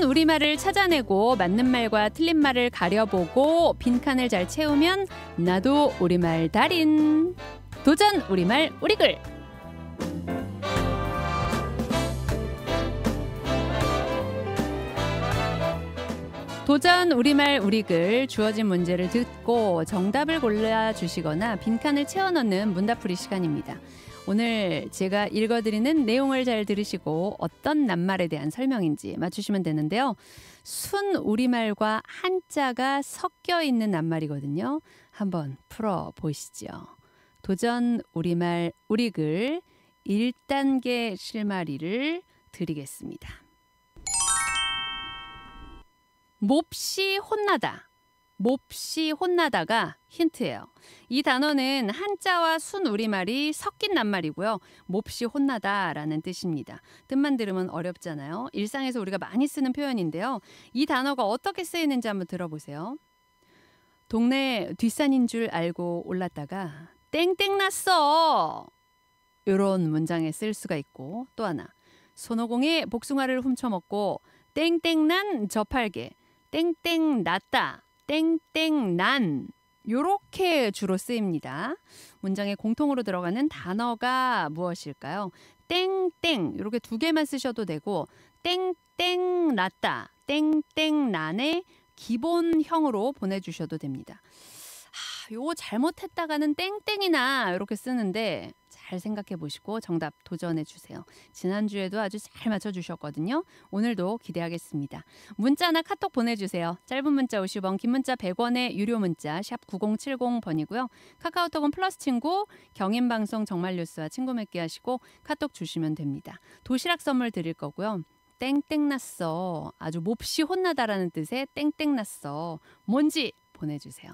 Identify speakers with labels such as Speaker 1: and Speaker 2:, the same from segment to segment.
Speaker 1: 좋은 우리말을 찾아내고 맞는 말과 틀린 말을 가려보고 빈칸을 잘 채우면 나도 우리말 달인. 도전 우리말 우리글. 도전 우리말 우리글 주어진 문제를 듣고 정답을 골라 주시거나 빈칸을 채워 넣는 문답풀이 시간입니다. 오늘 제가 읽어드리는 내용을 잘 들으시고 어떤 낱말에 대한 설명인지 맞추시면 되는데요. 순 우리말과 한자가 섞여 있는 낱말이거든요. 한번 풀어 보시죠. 도전 우리말 우리글 1단계 실마리를 드리겠습니다. 몹시 혼나다. 몹시 혼나다가 힌트예요. 이 단어는 한자와 순 우리말이 섞인 낱말이고요. 몹시 혼나다라는 뜻입니다. 뜻만 들으면 어렵잖아요. 일상에서 우리가 많이 쓰는 표현인데요. 이 단어가 어떻게 쓰이는지 한번 들어보세요. 동네 뒷산인 줄 알고 올랐다가 땡땡 났어. 이런 문장에 쓸 수가 있고 또 하나 손오공이 복숭아를 훔쳐먹고 땡땡 난 저팔계 땡땡 났다 땡땡 난 요렇게 주로 쓰입니다. 문장의 공통으로 들어가는 단어가 무엇일까요? 땡땡 요렇게두 개만 쓰셔도 되고 땡땡 났다 땡땡 난의 기본형으로 보내주셔도 됩니다. 요거 잘못했다가는 땡땡이나 이렇게 쓰는데 잘 생각해 보시고 정답 도전해 주세요. 지난주에도 아주 잘 맞춰 주셨거든요. 오늘도 기대하겠습니다. 문자나 카톡 보내 주세요. 짧은 문자 50원, 긴 문자 1 0 0원의 유료 문자 샵 9070번이고요. 카카오톡은 플러스 친구, 경인 방송 정말 뉴스와 친구 맺기 하시고 카톡 주시면 됩니다. 도시락 선물 드릴 거고요. 땡땡 났어. 아주 몹시 혼나다라는 뜻의 땡땡 났어. 뭔지 보내 주세요.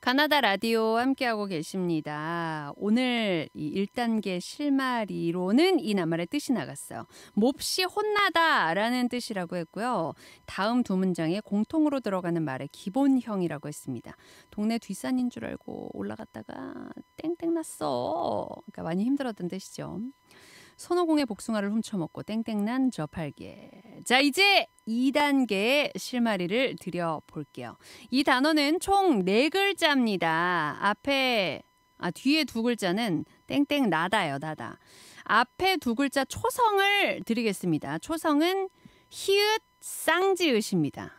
Speaker 1: 가나다 라디오 함께하고 계십니다. 오늘 이 1단계 실마리로는 이 나말의 뜻이 나갔어요. 몹시 혼나다 라는 뜻이라고 했고요. 다음 두 문장에 공통으로 들어가는 말의 기본형이라고 했습니다. 동네 뒷산인 줄 알고 올라갔다가 땡땡 났어. 그러니까 많이 힘들었던 뜻이죠. 손오공의 복숭아를 훔쳐먹고 땡땡난 저팔계. 자, 이제 2단계의 실마리를 드려볼게요. 이 단어는 총 4글자입니다. 앞에, 아, 뒤에 두 글자는 땡땡 나다요, 나다. 앞에 두 글자 초성을 드리겠습니다. 초성은 히읗 쌍지읒입니다.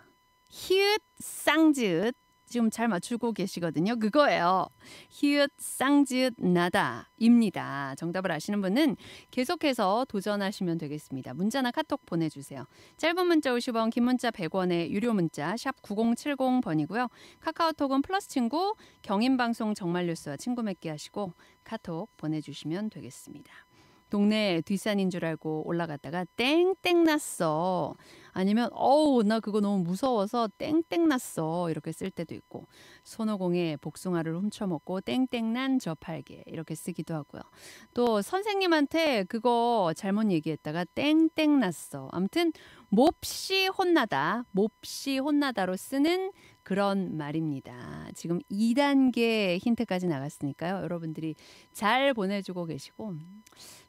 Speaker 1: 히읗 쌍지읒. 지금 잘 맞추고 계시거든요. 그거예요. 히읗, 쌍지읒, 나다입니다. 정답을 아시는 분은 계속해서 도전하시면 되겠습니다. 문자나 카톡 보내주세요. 짧은 문자 50원, 긴 문자 100원에 유료 문자 샵 9070번이고요. 카카오톡은 플러스 친구, 경인방송 정말뉴스와 친구 맺기 하시고 카톡 보내주시면 되겠습니다. 동네 뒷산인 줄 알고 올라갔다가 땡땡 났어. 아니면 어우 나 그거 너무 무서워서 땡땡 났어 이렇게 쓸 때도 있고 손오공에 복숭아를 훔쳐먹고 땡땡난 저팔계 이렇게 쓰기도 하고요. 또 선생님한테 그거 잘못 얘기했다가 땡땡 났어. 아무튼 몹시 혼나다, 몹시 혼나다로 쓰는 그런 말입니다. 지금 2단계 힌트까지 나갔으니까요. 여러분들이 잘 보내주고 계시고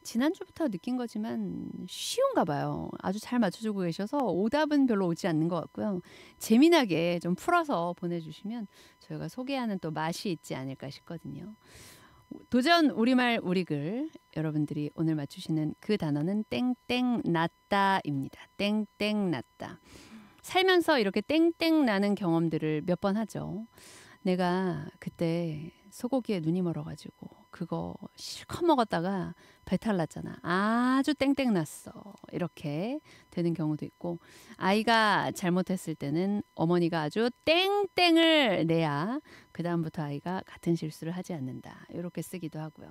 Speaker 1: 지난주부터 느낀 거지만 쉬운가 봐요. 아주 잘 맞춰주고 계셔서 오답은 별로 오지 않는 것 같고요. 재미나게 좀 풀어서 보내주시면 저희가 소개하는 또 맛이 있지 않을까 싶거든요. 도전 우리말 우리글 여러분들이 오늘 맞추시는 그 단어는 땡땡 났다입니다. 땡땡 났다. 살면서 이렇게 땡땡 나는 경험들을 몇 번 하죠. 내가 그때 소고기에 눈이 멀어가지고 그거 실컷 먹었다가 배탈 났잖아. 아주 땡땡 났어. 이렇게 되는 경우도 있고 아이가 잘못했을 때는 어머니가 아주 땡땡을 내야 그다음부터 아이가 같은 실수를 하지 않는다. 이렇게 쓰기도 하고요.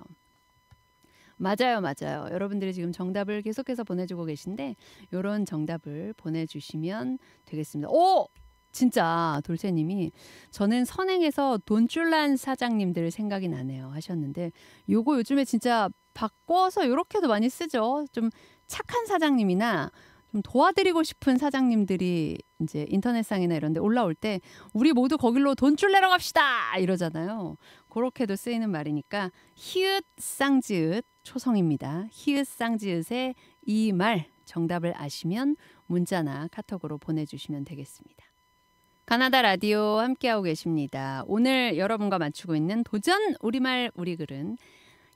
Speaker 1: 맞아요, 맞아요. 여러분들이 지금 정답을 계속해서 보내주고 계신데 이런 정답을 보내주시면 되겠습니다. 오! 진짜 돌쇠님이 저는 선행에서 돈줄란 사장님들 생각이 나네요 하셨는데 요거 요즘에 진짜 바꿔서 요렇게도 많이 쓰죠. 좀 착한 사장님이나 좀 도와드리고 싶은 사장님들이 이제 인터넷상이나 이런 데 올라올 때 우리 모두 거길로 돈줄 내러 갑시다 이러잖아요. 그렇게도 쓰이는 말이니까 히읗 쌍지읒 초성입니다. 히읗 쌍지읒의 이 말 정답을 아시면 문자나 카톡으로 보내주시면 되겠습니다. 가나다 라디오 함께하고 계십니다. 오늘 여러분과 맞추고 있는 도전 우리말 우리글은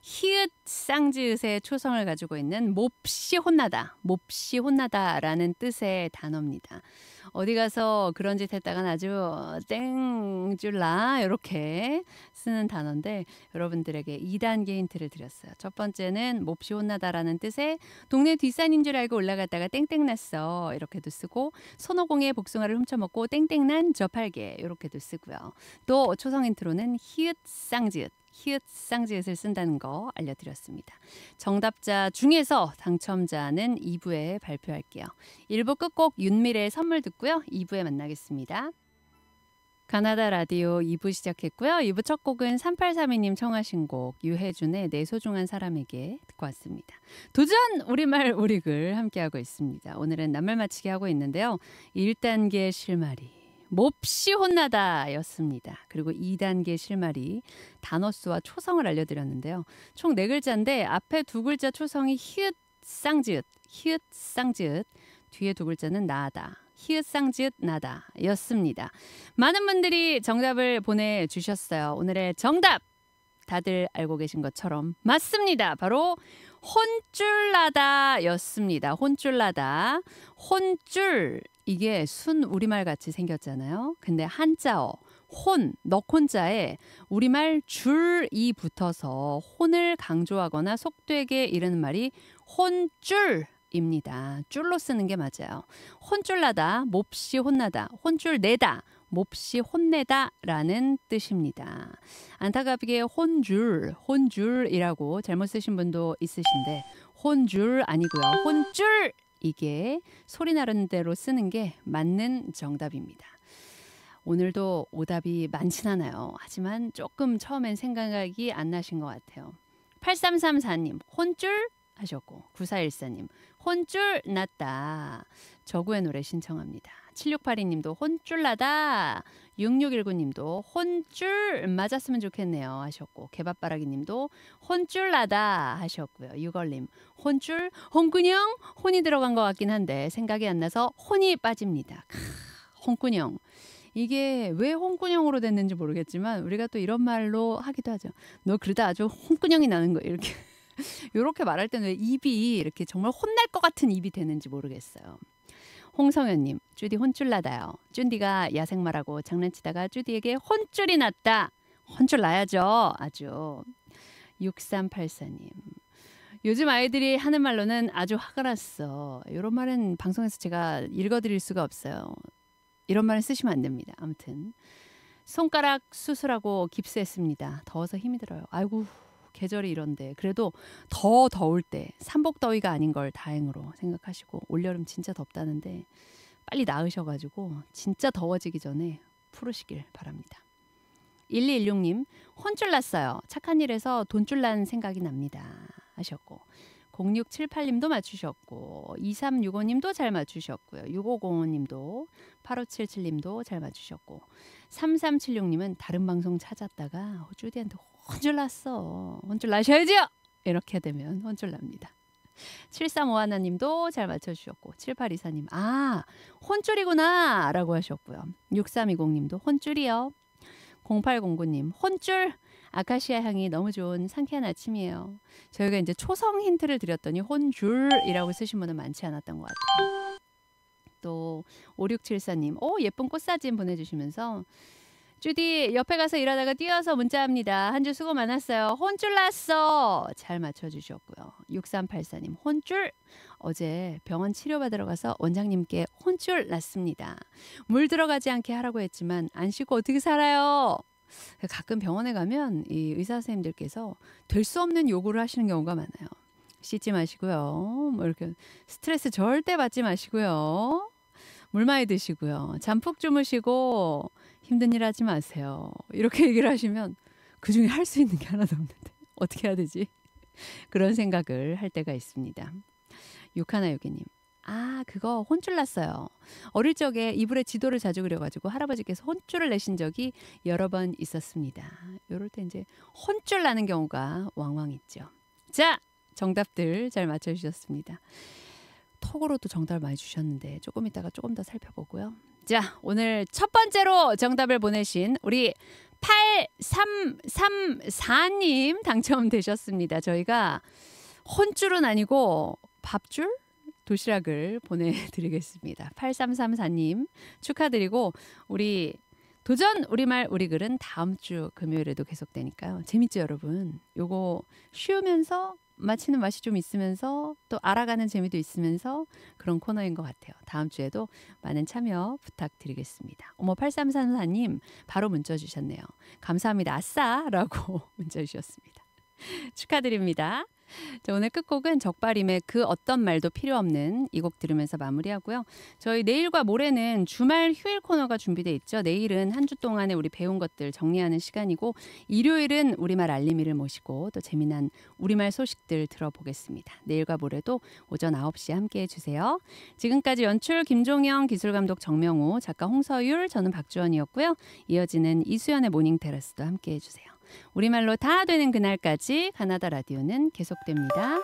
Speaker 1: 히읗 쌍지읒의 초성을 가지고 있는 몹시 혼나다, 몹시 혼나다라는 뜻의 단어입니다. 어디 가서 그런 짓 했다간 아주 땡줄라 이렇게 쓰는 단어인데 여러분들에게 2단계 힌트를 드렸어요. 첫 번째는 몹시 혼나다라는 뜻의 동네 뒷산인 줄 알고 올라갔다가 땡땡 났어 이렇게도 쓰고 손오공의 복숭아를 훔쳐먹고 땡땡 난 저팔계 이렇게도 쓰고요. 또 초성 힌트로는 히읗 쌍지읒 히읗 쌍지읒을 쓴다는 거 알려드렸습니다. 정답자 중에서 당첨자는 2부에 발표할게요. 1부 끝곡 윤미래의 선물 듣고요. 2부에 만나겠습니다. 가나다 라디오 2부 시작했고요. 2부 첫 곡은 3832님 청하신 곡 유해준의 내 소중한 사람에게 듣고 왔습니다. 도전 우리말 우리글 함께하고 있습니다. 오늘은 남말 맞히기 하고 있는데요. 1단계 실마리 몹시 혼나다였습니다. 그리고 2단계 실마리 단어 수와 초성을 알려드렸는데요. 총 4글자인데 앞에 두 글자 초성이 히읗 쌍지읒 히읗 쌍지읒 뒤에 두 글자는 나다 히읗쌍지읒 나다였습니다. 많은 분들이 정답을 보내주셨어요. 오늘의 정답 다들 알고 계신 것처럼 맞습니다. 바로 혼쭐나다였습니다. 혼쭐나다. 혼쭐 이게 순 우리말 같이 생겼잖아요. 근데 한자어 혼, 넉혼자에 우리말 줄이 붙어서 혼을 강조하거나 속되게 이르는 말이 혼쭐 입니다. 줄로 쓰는 게 맞아요. 혼쭐나다 몹시 혼나다, 혼쭐 내다, 몹시 혼내다 라는 뜻입니다. 안타깝게 혼줄, 혼줄이라고 잘못 쓰신 분도 있으신데 혼줄 아니고요. 혼줄! 이게 소리 나는 대로 쓰는 게 맞는 정답입니다. 오늘도 오답이 많진 않아요. 하지만 조금 처음엔 생각이 안 나신 것 같아요. 8334님, 혼줄? 하셨고, 9414님, 혼줄 났다. 저구의 노래 신청합니다. 7682님도 혼쭐나다. 6619님도 혼쭐 맞았으면 좋겠네요 하셨고 개밥바라기님도 혼쭐나다 하셨고요 유걸님 혼쭐 혼군형 혼이 들어간 것 같긴 한데 생각이 안 나서 혼이 빠집니다. 혼군형 이게 왜 홍군형으로 됐는지 모르겠지만 우리가 또 이런 말로 하기도 하죠. 너 그러다 아주 홍군형이 나는 거 이렇게 이렇게 말할 때는 왜 입이 이렇게 정말 혼날 것 같은 입이 되는지 모르겠어요. 홍성현님, 쭈디 혼쭐 나다요. 쭈디가 야생마라고 장난치다가 쭈디에게 혼쭐이 났다. 혼쭐 나야죠. 아주. 6384님. 요즘 아이들이 하는 말로는 아주 화가 났어. 이런 말은 방송에서 제가 읽어드릴 수가 없어요. 이런 말을 쓰시면 안 됩니다. 아무튼 손가락 수술하고 깁스했습니다. 더워서 힘이 들어요. 아이고 계절이 이런데 그래도 더 더울 때 삼복 더위가 아닌 걸 다행으로 생각하시고 올여름 진짜 덥다는데 빨리 나으셔가지고 진짜 더워지기 전에 풀으시길 바랍니다. 1216님 혼줄 났어요. 착한 일에서 돈줄 난 생각이 납니다. 하셨고 0678님도 맞추셨고 2365님도 잘 맞추셨고요. 6505님도 8577님도 잘 맞추셨고 3376님은 다른 방송 찾았다가 호주디한테 혼쭐 났어. 혼쭐 나셔야지요. 이렇게 되면 혼쭐 납니다. 735 하나님도 잘 맞춰주셨고 7824님 아혼쭐이구나 라고 하셨고요 6320님도 혼쭐이요 0809님 혼쭐 아카시아 향이 너무 좋은 상쾌한 아침이에요 저희가 이제 초성 힌트를 드렸더니 혼쭐이라고 쓰신 분은 많지 않았던 것 같아요 또 5674님 오 예쁜 꽃사진 보내주시면서 주디 옆에 가서 일하다가 뛰어서 문자합니다. 한주 수고 많았어요. 혼줄 났어. 잘 맞춰주셨고요. 6384님 혼줄. 어제 병원 치료받으러 가서 원장님께 혼줄 났습니다. 물 들어가지 않게 하라고 했지만 안 씻고 어떻게 살아요? 가끔 병원에 가면 이 의사 선생님들께서 될 수 없는 요구를 하시는 경우가 많아요. 씻지 마시고요. 뭐 이렇게 스트레스 절대 받지 마시고요. 물 많이 드시고요. 잠푹 주무시고 힘든 일 하지 마세요. 이렇게 얘기를 하시면 그 중에 할 수 있는 게 하나도 없는데 어떻게 해야 되지? 그런 생각을 할 때가 있습니다. 육하나요기님. 아, 그거 혼쭐 났어요. 어릴 적에 이불에 지도를 자주 그려가지고 할아버지께서 혼쭐을 내신 적이 여러 번 있었습니다. 이럴때 이제 혼쭐 나는 경우가 왕왕 있죠. 자, 정답들 잘 맞춰주셨습니다. 톡으로도 정답 을 많이 주셨는데 조금 이따가 조금 더 살펴보고요. 자, 오늘 첫 번째로 정답을 보내신 우리 8334님 당첨되셨습니다. 저희가 혼줄은 아니고 밥줄? 도시락을 보내드리겠습니다. 8334님 축하드리고 우리 도전 우리말 우리글은 다음 주 금요일에도 계속되니까요. 재밌죠 여러분? 요거 쉬우면서 맞히는 맛이 좀 있으면서 또 알아가는 재미도 있으면서 그런 코너인 것 같아요. 다음 주에도 많은 참여 부탁드리겠습니다. 어머 8334님 바로 문자 주셨네요. 감사합니다. 아싸! 라고 문자 주셨습니다. 축하드립니다. 자, 오늘 끝곡은 적발임의 그 어떤 말도 필요 없는 이 곡 들으면서 마무리하고요. 저희 내일과 모레는 주말 휴일 코너가 준비되어 있죠. 내일은 한 주 동안에 우리 배운 것들 정리하는 시간이고 일요일은 우리말 알림이를 모시고 또 재미난 우리말 소식들 들어보겠습니다. 내일과 모레도 오전 9시에 함께해 주세요. 지금까지 연출 김종영, 기술감독 정명호, 작가 홍서율, 저는 박주원이었고요. 이어지는 이수연의 모닝 테라스도 함께해 주세요. 우리말로 다 되는 그날까지 가나다 라디오는 계속됩니다.